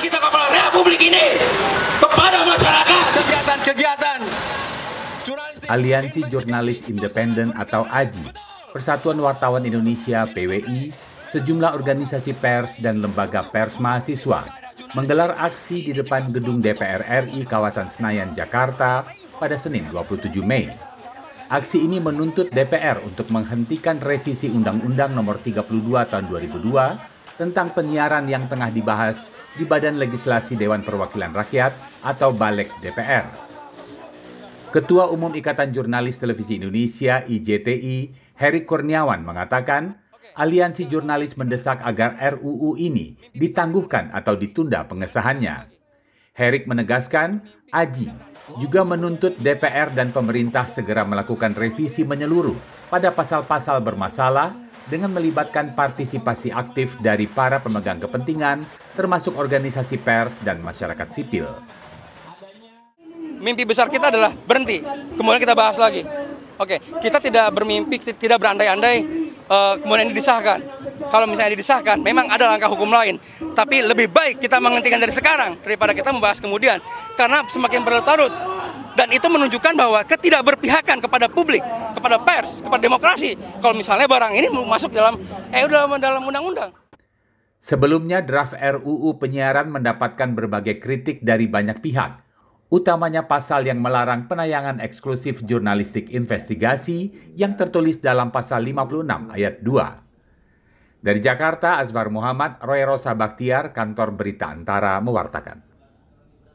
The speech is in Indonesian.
kita kepada Republik ini, kepada masyarakat. Kegiatan-kegiatan. Aliansi Jurnalis Independen atau AJI, Persatuan Wartawan Indonesia PWI, sejumlah organisasi pers dan lembaga pers mahasiswa menggelar aksi di depan gedung DPR RI kawasan Senayan, Jakarta pada Senin 27 Mei. Aksi ini menuntut DPR untuk menghentikan revisi Undang-Undang Nomor 32 Tahun 2002 tentang penyiaran yang tengah dibahas di Badan Legislasi Dewan Perwakilan Rakyat atau Balek DPR. Ketua Umum Ikatan Jurnalis Televisi Indonesia IJTI, Heri Kurniawan mengatakan, aliansi jurnalis mendesak agar RUU ini ditangguhkan atau ditunda pengesahannya. Herik menegaskan, Aji juga menuntut DPR dan pemerintah segera melakukan revisi menyeluruh pada pasal-pasal bermasalah dengan melibatkan partisipasi aktif dari para pemegang kepentingan, termasuk organisasi pers dan masyarakat sipil. Mimpi besar kita adalah berhenti, kemudian kita bahas lagi. Oke, kita tidak bermimpi, tidak berandai-andai, eh, kemudian ini disahkan. Kalau misalnya ini memang ada langkah hukum lain. Tapi lebih baik kita menghentikan dari sekarang daripada kita membahas kemudian. Karena semakin berlarut-larut, dan itu menunjukkan bahwa ketidakberpihakan kepada publik, kepada pers, kepada demokrasi. Kalau misalnya barang ini masuk dalam eh dalam dalam undang-undang. Sebelumnya draft RUU penyiaran mendapatkan berbagai kritik dari banyak pihak, utamanya pasal yang melarang penayangan eksklusif jurnalistik investigasi yang tertulis dalam pasal 56 ayat 2. Dari Jakarta, Azwar Muhammad, Roy Rosa Baktiar, Kantor Berita Antara mewartakan.